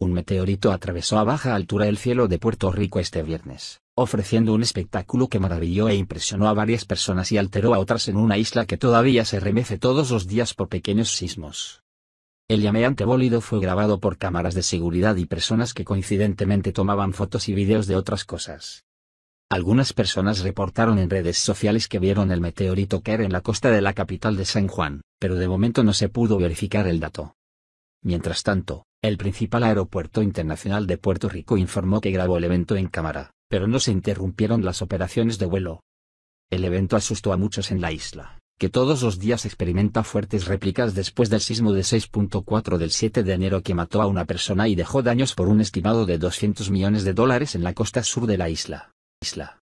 Un meteorito atravesó a baja altura el cielo de Puerto Rico este viernes, ofreciendo un espectáculo que maravilló e impresionó a varias personas y alteró a otras en una isla que todavía se remece todos los días por pequeños sismos. El llameante bólido fue grabado por cámaras de seguridad y personas que coincidentemente tomaban fotos y videos de otras cosas. Algunas personas reportaron en redes sociales que vieron el meteorito caer en la costa de la capital de San Juan, pero de momento no se pudo verificar el dato. Mientras tanto, el principal aeropuerto internacional de Puerto Rico informó que grabó el evento en cámara, pero no se interrumpieron las operaciones de vuelo. El evento asustó a muchos en la isla, que todos los días experimenta fuertes réplicas después del sismo de 6.4 del 7 de enero que mató a una persona y dejó daños por un estimado de 200 millones de dólares en la costa sur de la isla. isla.